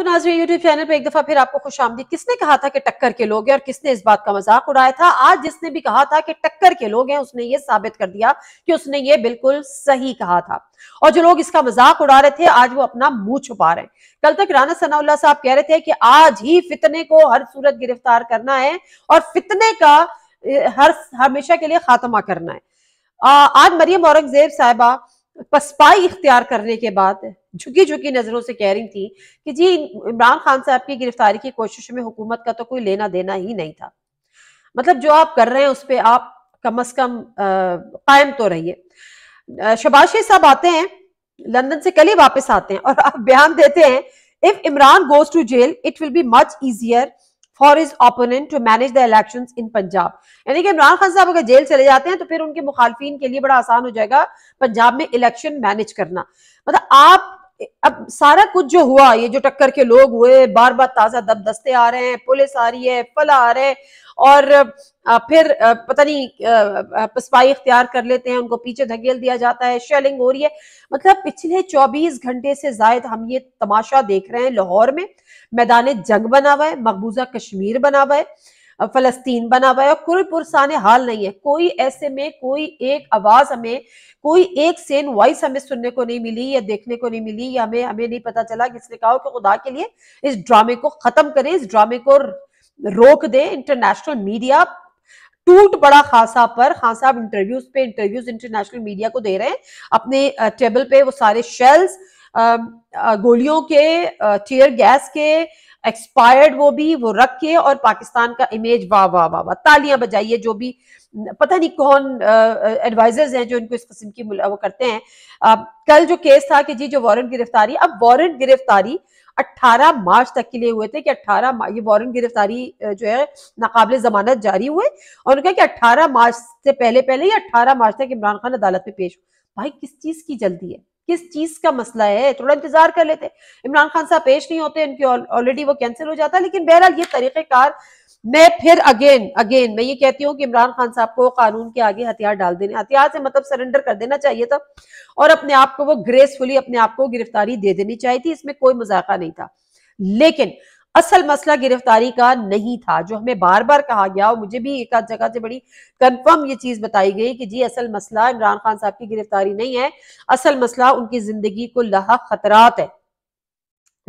को नाजरी YouTube channel पर एक दफा फिर आपको खुश आमदी किसने कहा था कि टक्कर के लोग हैं और किसने इस बात का मजाक उड़ाया था आज जिसने भी कहा था कि टक्कर के लोग हैं उसने ये साबित कर दिया कि उसने ये बिल्कुल सही कहा था और जो लोग इसका मजाक उड़ा रहे थे आज वो अपना मुंह छुपा रहे हैं कल तक राना सनाउल्ला साहब कह रहे थे कि आज ही फितने को हर सूरत गिरफ्तार करना है और फितने का हर हमेशा के लिए खात्मा करना है आज मरियम औरंगजेब साहबा पसपाई इख्तियार करने के बाद झुकी झुकी नजरों से कह रही थी कि जी इमरान खान साहब की गिरफ्तारी की कोशिश में हुकूमत का तो कोई लेना देना ही नहीं था मतलब जो आप कर रहे हैं उस पर आप कम अज कम कायम तो रहिए शबाज शेख साहब आते हैं लंदन से कल ही वापस आते हैं और आप बयान देते हैं if Imran goes to jail it will be much easier for his opponent to manage the election in Punjab यानी कि इमरान खान साहब अगर जेल चले जाते हैं तो फिर उनके मुखालफी के लिए बड़ा आसान हो जाएगा पंजाब में इलेक्शन मैनेज करना मतलब आप अब सारा कुछ जो हुआ ये जो टक्कर के लोग हुए बार बार ताजा दब दस्ते आ रहे हैं पुलिस आ रही है फला आ रहे हैं और फिर पता नहीं पसपाई इख्तियार कर लेते हैं उनको पीछे धकेल दिया जाता है शेलिंग हो रही है मतलब पिछले 24 घंटे से जायद हम ये तमाशा देख रहे हैं लाहौर में मैदान जंग बना हुआ है मकबूजा कश्मीर बना हुआ है फलस्तीन बना हुआ है और कोई पुरसान हाल नहीं है कोई ऐसे में कोई एक आवाज हमें कोई एक सेन वॉइस हमें सुनने को नहीं मिली या देखने को नहीं मिली या हमें हमें नहीं पता चला किसने कहा कि खुदा के लिए इस ड्रामे को खत्म करें इस ड्रामे को रोक दें इंटरनेशनल मीडिया टूट बड़ा खासा पर खान साहब इंटरव्यूज पे इंटरव्यूज इंटरनेशनल मीडिया को दे रहे हैं अपने टेबल पे वो सारे शेल्स गोलियों के टीयर गैस के एक्सपायर्ड वो भी वो के और पाकिस्तान का इमेज वाह वाह वाह वाह तालियां बजाइए जो भी पता नहीं कौन एडवाइजर्स हैं जो इनको इस किस्म की वो करते हैं आ, कल जो केस था कि जी जो वारंट गिरफ्तारी अब वारंट गिरफ्तारी 18 मार्च तक के लिए हुए थे कि 18 ये वारंट गिरफ्तारी जो है नाकबले जमानत जारी हुए और उन्होंने कहा कि अट्ठारह मार्च से पहले पहले या अट्ठारह मार्च तक इमरान खान अदालत में पेश भाई किस चीज की जल्दी है किस चीज का मसला है थोड़ा इंतजार कर लेते इमरान खान साहब पेश नहीं होते इनके ऑलरेडी वो कैंसिल हो जाता लेकिन बहरहाल ये तरीक़ेकार मैं फिर अगेन अगेन मैं ये कहती हूँ कि इमरान खान साहब को कानून के आगे हथियार डाल देने हथियार से मतलब सरेंडर कर देना चाहिए था और अपने आप को वो ग्रेसफुली अपने आप को गिरफ्तारी दे देनी चाहिए थी इसमें कोई मजाक नहीं था लेकिन असल मसला गिरफ्तारी का नहीं था जो हमें बार बार कहा गया और मुझे भी एक आध जगह से बड़ी कंफर्म ये चीज बताई गई कि जी असल मसला इमरान खान साहब की गिरफ्तारी नहीं है असल मसला उनकी जिंदगी को लहा खतरात है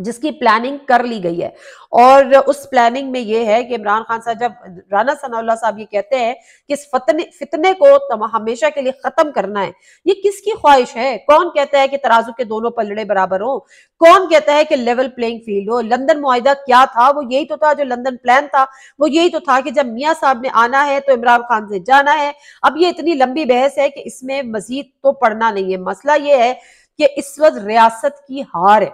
जिसकी प्लानिंग कर ली गई है और उस प्लानिंग में यह है कि इमरान खान साहब जब राना सनाउल्ला साहब ये कहते हैं कि इस फतने फितने को हमेशा के लिए खत्म करना है ये किसकी ख्वाहिश है कौन कहता है कि तराजू के दोनों पलड़े बराबर हो कौन कहता है कि लेवल प्लेइंग फील्ड हो लंदन माहिदा क्या था वो यही तो था जो लंदन प्लान था वो यही तो था कि जब मियाँ साहब ने आना है तो इमरान खान से जाना है अब ये इतनी लंबी बहस है कि इसमें मजीद तो पढ़ना नहीं है मसला ये है कि इस वक्त रियासत की हार है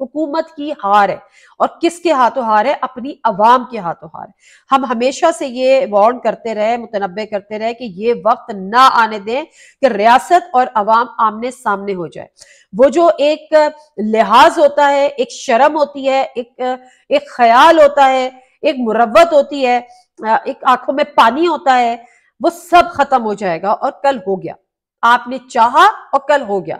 हुकूमत की हार है और किसके हाथों हार है अपनी आवाम के हाथों हार है हम हमेशा से ये वार्न करते रहे मुतनबे करते रहे कि ये वक्त ना आने दें कि रियासत और आवाम आमने सामने हो जाए वो जो एक लिहाज होता है एक शर्म होती है एक एक ख्याल होता है एक मुरवत होती है एक आंखों में पानी होता है वो सब खत्म हो जाएगा और कल हो गया आपने चाहा और कल हो गया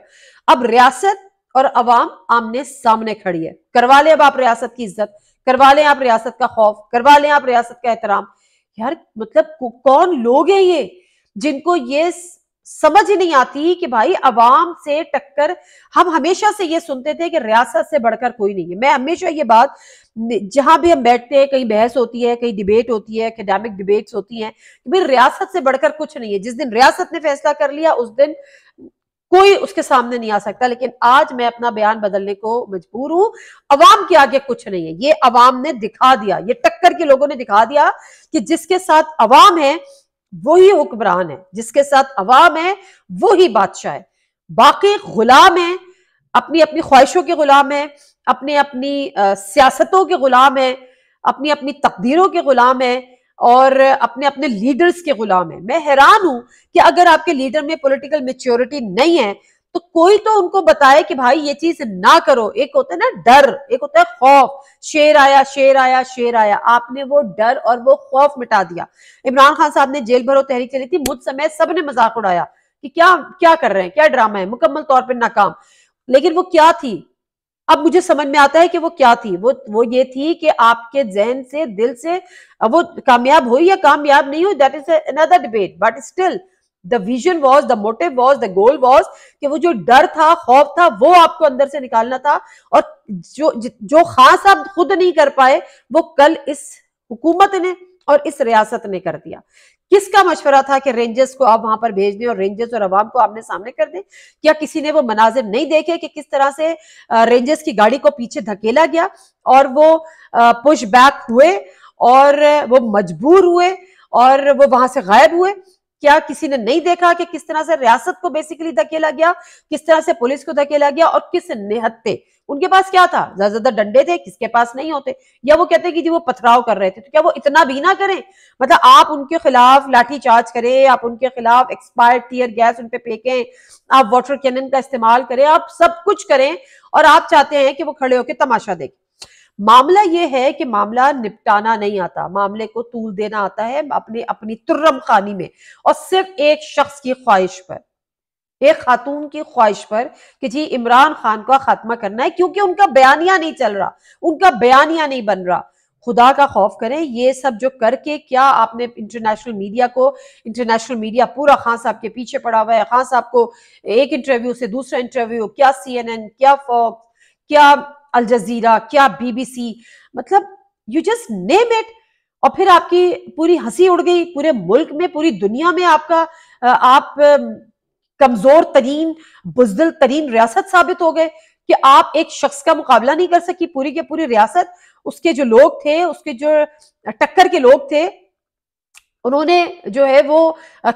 अब रियासत और अवाम आमने सामने खड़ी है करवा लें अब आप रियासत की इज्जत करवा लें आप रियासत का खौफ करवा लें आप रियासत का एहतराम यार मतलब कौन लोग हैं ये जिनको ये समझ ही नहीं आती कि भाई अवाम से टक्कर हम हमेशा से ये सुनते थे कि रियासत से बढ़कर कोई नहीं है मैं हमेशा ये बात जहां भी हम बैठते हैं कहीं बहस होती है कहीं डिबेट होती है एकेडमिक डिबेट्स होती हैं कि भाई रियासत से बढ़कर कुछ नहीं है जिस दिन रियासत ने फैसला कर लिया उस दिन कोई उसके सामने नहीं आ सकता लेकिन आज मैं अपना बयान बदलने को मजबूर हूं अवाम के आगे कुछ नहीं है ये अवाम ने दिखा दिया ये टक्कर के लोगों ने दिखा दिया कि जिसके साथ अवाम है वही हुक्मरान है जिसके साथ अवाम है वही बादशाह है बाकी गुलाम है अपनी अपनी ख्वाहिशों के गुलाम है अपने अपनी सियासतों के गुलाम है अपनी अपनी तकदीरों के गुलाम है और अपने अपने लीडर्स के गुलाम है मैं हैरान हूं कि अगर आपके लीडर में पॉलिटिकल मेच्योरिटी नहीं है तो कोई तो उनको बताए कि भाई ये चीज ना करो एक होता है ना डर एक होता है खौफ शेर आया शेर आया शेर आया आपने वो डर और वो खौफ मिटा दिया इमरान खान साहब ने जेल भरो तहरीक चली थी मुझ समय सब ने मजाक उड़ाया कि क्या क्या कर रहे हैं क्या ड्रामा है मुकम्मल तौर पर नाकाम लेकिन वो क्या थी अब मुझे समझ में आता है कि वो क्या थी वो वो ये थी कि आपके जहन से दिल से वो कामयाब हुई या कामयाब नहीं हुई that is another debate but still the vision was the motive was the goal was कि वो जो डर था खौफ था वो आपको अंदर से निकालना था और जो जो खास आप खुद नहीं कर पाए वो कल इस हुकूमत ने और इस रियासत ने कर दिया किसका मशवरा था कि रेंजर्स को आप वहां पर भेज दें और रेंजर्स और आवाम को आपने सामने कर दें क्या किसी ने वो मनाजिर नहीं देखे कि किस तरह से रेंजर्स की गाड़ी को पीछे धकेला गया और वो पुश बैक हुए और वो मजबूर हुए और वो वहां से गायब हुए क्या किसी ने नहीं देखा कि किस तरह से रियासत को बेसिकली धकेला गया किस तरह से पुलिस को धकेला गया और किस निहत्ते उनके पास क्या था ज्यादा ज्यादा डंडे थे किसके पास नहीं होते या वो कहते कि जी वो पथराव कर रहे थे तो क्या वो इतना भी ना करें मतलब आप उनके खिलाफ लाठी चार्ज करें आप उनके खिलाफ एक्सपायर्ड टीयर गैस उन पर फेंकें आप वाटर कैनन का इस्तेमाल करें आप सब कुछ करें और आप चाहते हैं कि वो खड़े होकर तमाशा देखें मामला ये है कि मामला निपटाना नहीं आता मामले को तूल देना आता है अपने अपनी तुर्रम खानी में और सिर्फ एक शख्स की ख्वाहिश पर एक खातून की ख्वाहिश पर कि जी इमरान खान का खात्मा करना है क्योंकि उनका बयानिया नहीं चल रहा उनका बयानिया नहीं बन रहा खुदा का खौफ करें ये सब जो करके क्या आपने इंटरनेशनल मीडिया को इंटरनेशनल मीडिया पूरा खान साहब के पीछे पड़ा हुआ है खान साहब को एक इंटरव्यू से दूसरा इंटरव्यू क्या सीएनएन क्या फॉक्स क्या अल जजीरा क्या बीबीसी मतलब यू जस्ट नेम इट और फिर आपकी पूरी हंसी उड़ गई पूरे मुल्क में पूरी दुनिया में आपका आप कमजोर तरीन बुजदिल तरीन रियासत साबित हो गए कि आप एक शख्स का मुकाबला नहीं कर सकी पूरी की पूरी रियासत उसके जो लोग थे उसके जो टक्कर के लोग थे उन्होंने जो है वो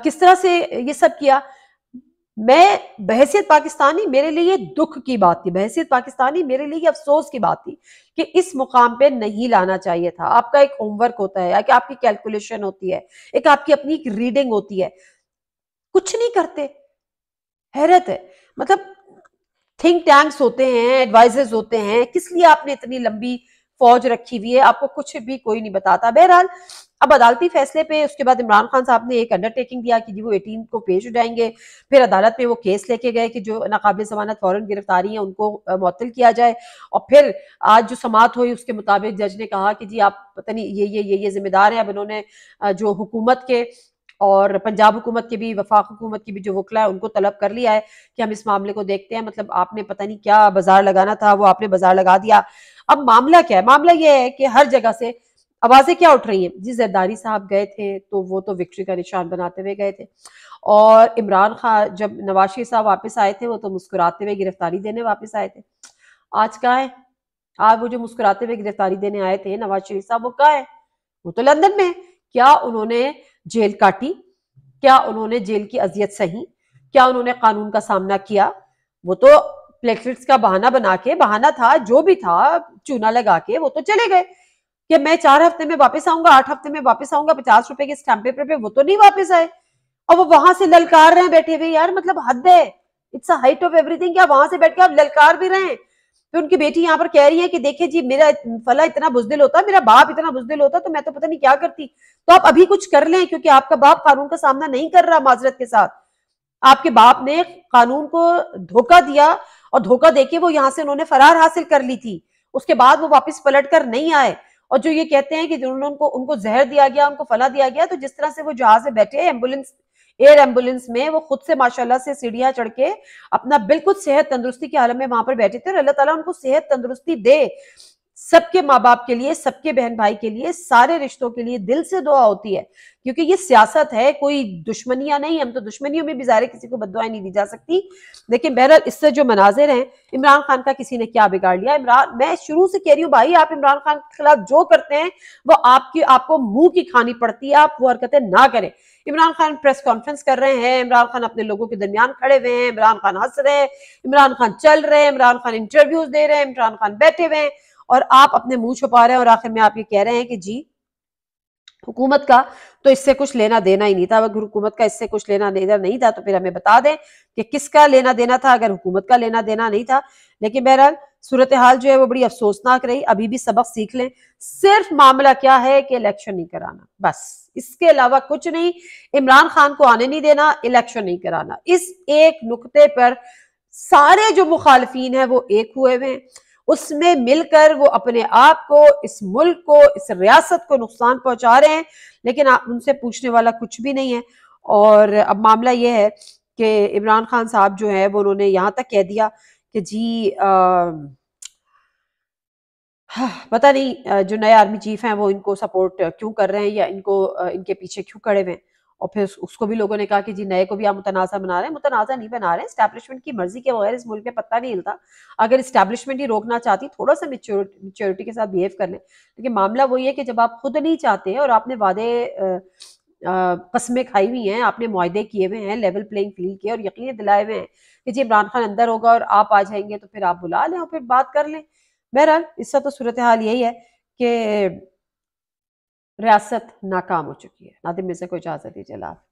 किस तरह से ये सब किया मैं बहसीत पाकिस्तानी मेरे लिए दुख की बात थी बहसीत पाकिस्तानी मेरे लिए अफसोस की बात थी कि इस मुकाम पे नहीं लाना चाहिए था आपका एक होमवर्क होता है या कि आपकी कैलकुलेशन होती है एक आपकी अपनी एक रीडिंग होती है कुछ नहीं करते हैरत है मतलब थिंक टैंक्स होते हैं एडवाइजर्स होते हैं किस लिए आपने इतनी लंबी फौज रखी हुई है आपको कुछ भी कोई नहीं बताता बहरहाल अब अदालती फैसले पे उसके बाद इमरान खान साहब ने एक अंडरटेकिंग दिया कि जी वो एटीन को पेश उठाएंगे फिर अदालत में वो केस लेके गए कि जो नाकबिल जमानत फौरन गिरफ्तारी है उनको मअतल किया जाए और फिर आज जो समात हुई उसके मुताबिक जज ने कहा कि जी आप पता नहीं ये ये ये ये जिम्मेदार हैं अब इन्होंने जो हुकूमत के और पंजाब हुकूमत के भी वफाक हुकूमत की भी जो वकला है उनको तलब कर लिया है कि हम इस मामले को देखते हैं मतलब आपने पता नहीं क्या बाजार लगाना था वो आपने बाजार लगा दिया अब मामला क्या है मामला ये है कि हर जगह से आवाजें क्या उठ रही हैं जी जरदारी साहब गए थे तो वो तो विक्ट्री का निशान बनाते हुए गए थे और इमरान खान जब नवाज शरीफ साहब वापस आए थे वो तो मुस्कुराते हुए गिरफ्तारी देने वापस आए थे आज कहाँ है आज वो जो मुस्कुराते हुए गिरफ्तारी देने आए थे नवाज शरीफ साहब वो कहाँ है वो तो लंदन में है क्या उन्होंने जेल काटी क्या उन्होंने जेल की अजियत सही क्या उन्होंने कानून का सामना किया वो तो प्लेटलेट्स का बहाना बना के बहाना था जो भी था चूना लगा के वो तो चले गए कि मैं चार हफ्ते में वापस आऊंगा आठ हफ्ते में वापस आऊंगा पचास रुपए के स्टैंप पेपर पे वो तो नहीं वापस आए और वो वहां से ललकार रहे बैठे हुए यार मतलब हद है इट्स हाइट ऑफ एवरीथिंग क्या वहां से बैठ के आप ललकार भी रहे हैं फिर उनकी बेटी यहाँ पर कह रही है कि देखिए जी मेरा फला इतना बुजदिल होता मेरा बाप इतना बुजदिल होता तो मैं तो पता नहीं क्या करती तो आप अभी कुछ कर लें क्योंकि आपका बाप कानून का सामना नहीं कर रहा माजरत के साथ आपके बाप ने कानून को धोखा दिया और धोखा देके वो यहाँ से उन्होंने फरार हासिल कर ली थी उसके बाद वो वापस पलट कर नहीं आए और जो ये कहते हैं कि उन्होंने उनको उनको जहर दिया गया उनको फला दिया गया तो जिस तरह से वो जहाज में बैठे एम्बुलेंस एयर एम्बुलेंस में वो खुद से माशाल्लाह से सीढ़ियां चढ़ के अपना बिल्कुल सेहत तंदुरुस्ती के हालत में वहां पर बैठे थे और अल्लाह ताला उनको सेहत तंदुरुस्ती दे सबके माँ बाप के लिए सबके बहन भाई के लिए सारे रिश्तों के लिए दिल से दुआ होती है क्योंकि ये सियासत है कोई दुश्मनियां नहीं हम तो दुश्मनियों में भी जारे किसी को बदवाएं नहीं दी जा सकती लेकिन बहरहाल इससे जो मनाजिर हैं इमरान खान का किसी ने क्या बिगाड़ लिया इमरान मैं शुरू से कह रही हूँ भाई आप इमरान खान के खिलाफ जो करते हैं वो आपकी आपको मुंह की खानी पड़ती है आप वो हरकतें ना करें इमरान खान प्रेस कॉन्फ्रेंस कर रहे हैं इमरान खान अपने लोगों के दरमियान खड़े हुए हैं इमरान खान हंस रहे हैं इमरान खान चल रहे हैं इमरान खान इंटरव्यूज दे रहे हैं इमरान खान बैठे हुए हैं और आप अपने मुंह छुपा रहे हैं और आखिर में आप ये कह रहे हैं कि जी हुकूमत का तो इससे कुछ लेना देना ही नहीं था अगर हुकूमत का इससे कुछ लेना देना नहीं था तो फिर हमें बता दें कि किसका लेना देना था अगर हुकूमत का लेना देना नहीं था लेकिन बहरहाल सूरत हाल जो है वो बड़ी अफसोसनाक रही अभी भी सबक सीख लें सिर्फ मामला क्या है कि इलेक्शन नहीं कराना बस इसके अलावा कुछ नहीं इमरान खान को आने नहीं देना इलेक्शन नहीं कराना इस एक नुकते पर सारे जो मुखालफी हैं वो एक हुए हुए हैं उसमें मिलकर वो अपने आप को इस मुल्क को इस रियासत को नुकसान पहुंचा रहे हैं लेकिन आप उनसे पूछने वाला कुछ भी नहीं है और अब मामला ये है कि इमरान खान साहब जो है वो उन्होंने यहाँ तक कह दिया कि जी आ, पता नहीं जो नए आर्मी चीफ हैं वो इनको सपोर्ट क्यों कर रहे हैं या इनको इनके पीछे क्यों खड़े हुए हैं और फिर उसको भी लोगों ने कहा कि जी नए को भी आप मुतनाज़ा बना रहे हैं मुतनाज़ा नहीं बना रहे हैं स्टैब्लिशमेंट की मर्जी के बगैर इस मुल्क में पता नहीं हिलता अगर स्टैब्लिशमेंट ही रोकना चाहती थोड़ा सा मेच्योरिटी के साथ बिहेव कर लें लेकिन मामला वही है कि जब आप खुद नहीं चाहते हैं और आपने वादे कस्में खाई हुई हैं आपने माहदे किए हुए हैं लेवल प्लेइंग फील्ड किए और यकीन दिलाए हुए हैं कि जी इमरान खान अंदर होगा और आप आ जाएंगे तो फिर आप बुला लें और फिर बात कर लें बहरहाल इस तो सूरत हाल यही है कि रियासत नाकाम हो चुकी है नादिम मिर्ज़ा को इजाज़त दीजिए लाभ